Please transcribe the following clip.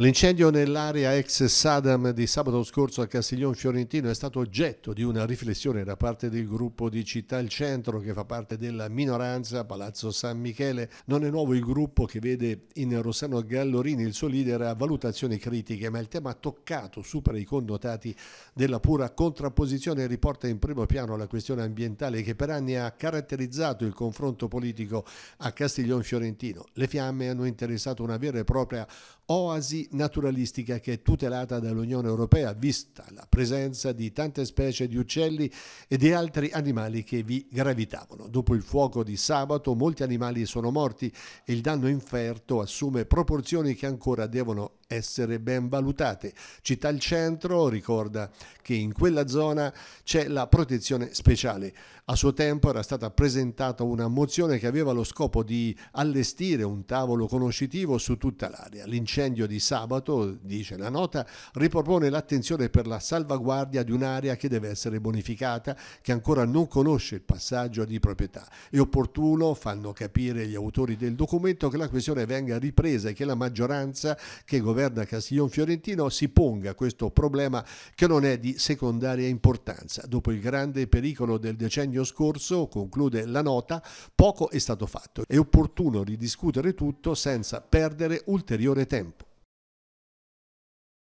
L'incendio nell'area ex Saddam di sabato scorso a Castiglione Fiorentino è stato oggetto di una riflessione da parte del gruppo di Città il Centro che fa parte della minoranza Palazzo San Michele. Non è nuovo il gruppo che vede in Rossano Gallorini il suo leader a valutazioni critiche, ma il tema toccato supera i connotati della pura contrapposizione e riporta in primo piano la questione ambientale che per anni ha caratterizzato il confronto politico a Castiglione Fiorentino. Le fiamme hanno interessato una vera e propria oasi naturalistica che è tutelata dall'Unione Europea, vista la presenza di tante specie di uccelli e di altri animali che vi gravitavano. Dopo il fuoco di sabato molti animali sono morti e il danno inferto assume proporzioni che ancora devono essere ben valutate. Città il centro ricorda che in quella zona c'è la protezione speciale. A suo tempo era stata presentata una mozione che aveva lo scopo di allestire un tavolo conoscitivo su tutta l'area. L'incendio di sabato sabato, dice la nota, ripropone l'attenzione per la salvaguardia di un'area che deve essere bonificata, che ancora non conosce il passaggio di proprietà. È opportuno, fanno capire gli autori del documento, che la questione venga ripresa e che la maggioranza che governa Castiglione Fiorentino si ponga questo problema che non è di secondaria importanza. Dopo il grande pericolo del decennio scorso, conclude la nota, poco è stato fatto. È opportuno ridiscutere tutto senza perdere ulteriore tempo.